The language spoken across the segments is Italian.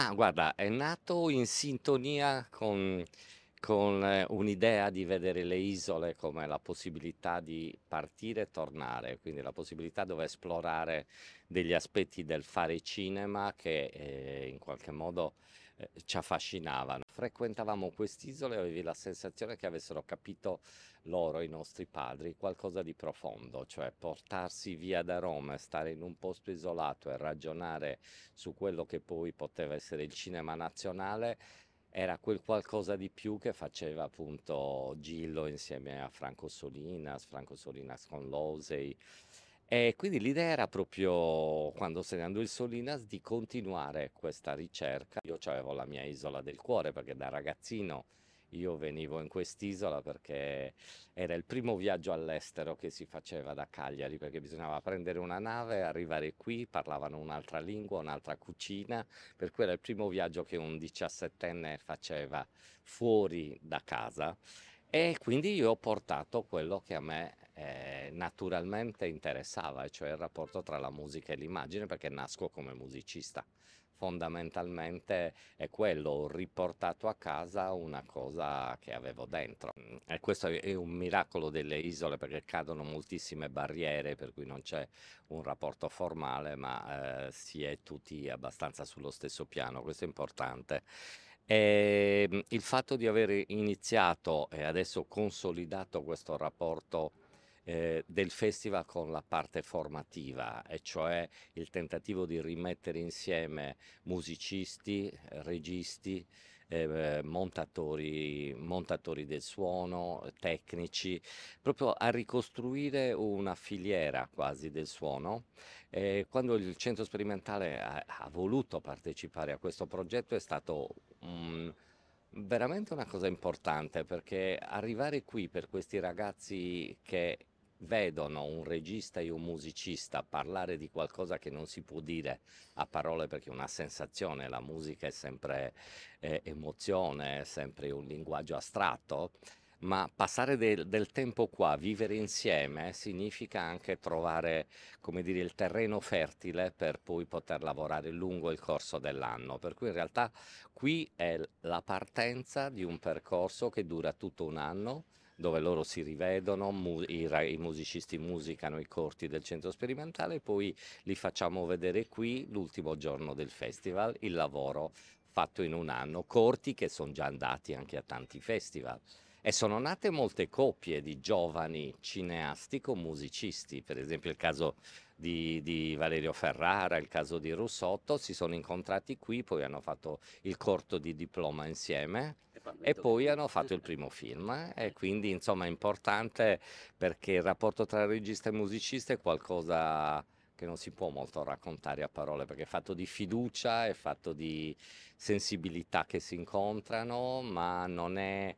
Ma guarda, è nato in sintonia con con eh, un'idea di vedere le isole come la possibilità di partire e tornare, quindi la possibilità dove esplorare degli aspetti del fare cinema che eh, in qualche modo eh, ci affascinavano. Frequentavamo quest'isola e avevi la sensazione che avessero capito loro, i nostri padri, qualcosa di profondo, cioè portarsi via da Roma, stare in un posto isolato e ragionare su quello che poi poteva essere il cinema nazionale era quel qualcosa di più che faceva appunto Gillo insieme a Franco Solinas, Franco Solinas con Losey. E quindi l'idea era proprio, quando se ne andò il Solinas, di continuare questa ricerca. Io avevo la mia isola del cuore perché da ragazzino io venivo in quest'isola perché era il primo viaggio all'estero che si faceva da Cagliari, perché bisognava prendere una nave, arrivare qui, parlavano un'altra lingua, un'altra cucina, per cui era il primo viaggio che un diciassettenne faceva fuori da casa e quindi io ho portato quello che a me eh, naturalmente interessava, cioè il rapporto tra la musica e l'immagine, perché nasco come musicista fondamentalmente è quello, ho riportato a casa una cosa che avevo dentro. E questo è un miracolo delle isole perché cadono moltissime barriere, per cui non c'è un rapporto formale, ma eh, si è tutti abbastanza sullo stesso piano, questo è importante. E, ehm, il fatto di aver iniziato e adesso consolidato questo rapporto eh, del festival con la parte formativa, e cioè il tentativo di rimettere insieme musicisti, registi, eh, montatori, montatori del suono, tecnici, proprio a ricostruire una filiera quasi del suono. Eh, quando il centro sperimentale ha, ha, voluto partecipare a questo progetto è stato um, veramente una cosa importante perché arrivare qui per questi ragazzi che vedono un regista e un musicista parlare di qualcosa che non si può dire a parole perché è una sensazione, la musica è sempre eh, emozione, è sempre un linguaggio astratto, ma passare del, del, tempo qua, vivere insieme, significa anche trovare, come dire, il terreno fertile per poi poter lavorare lungo il corso dell'anno. Per cui in realtà qui è la partenza di un percorso che dura tutto un anno dove loro si rivedono, mu i, i, musicisti musicano i corti del centro sperimentale e poi li facciamo vedere qui l'ultimo giorno del festival, il lavoro fatto in un anno, corti che sono già andati anche a tanti festival. E sono nate molte coppie di giovani cineasti con musicisti, per esempio il caso di, di, Valerio Ferrara, il caso di Russotto, si sono incontrati qui, poi hanno fatto il corto di diploma insieme e poi hanno fatto il primo film eh, e quindi insomma è importante perché il rapporto tra regista e musicista è qualcosa che non si può molto raccontare a parole perché è fatto di fiducia, è fatto di sensibilità che si incontrano, ma non è,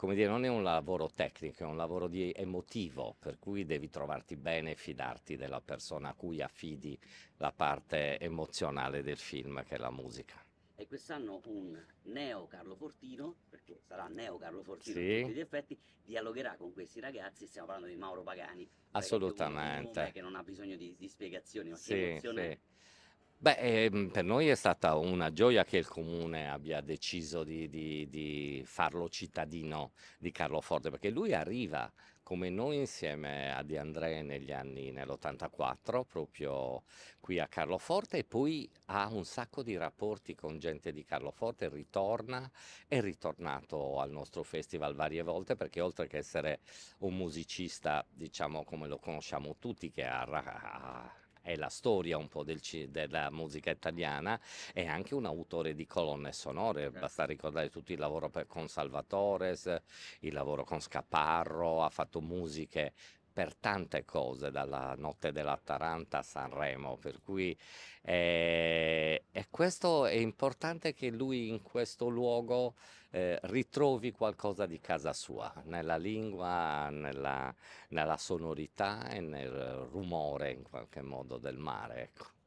dire, non è un lavoro tecnico, è un lavoro emotivo, per cui devi trovarti bene e fidarti della persona a cui affidi la parte emozionale del film che è la musica e quest'anno un neo Carlo Fortino, perché sarà neo Carlo Fortino sì. in tutti gli effetti, dialogherà con questi ragazzi, stiamo parlando di Mauro Pagani. Assolutamente. Che, non ha bisogno di, di spiegazioni, ma sì, emozione... Beh, ehm, per noi è stata una gioia che il comune abbia deciso di, di, di farlo cittadino di Carlo Forte, perché lui arriva come noi insieme a Di André negli anni nell'84 proprio qui a Carloforte e poi ha un sacco di rapporti con gente di Carloforte, ritorna, è ritornato al nostro festival varie volte perché oltre che essere un musicista diciamo come lo conosciamo tutti che ha, ha è la storia un po' del, della musica italiana, è anche un autore di colonne sonore, certo. basta ricordare tutto il lavoro per, con Salvatores, il lavoro con Scaparro, ha fatto musiche per tante cose, dalla Notte della Taranta a Sanremo, per cui è, eh, e questo è importante che lui in questo luogo eh, ritrovi qualcosa di casa sua, nella lingua, nella, nella sonorità e nel rumore in qualche modo del mare. Ecco.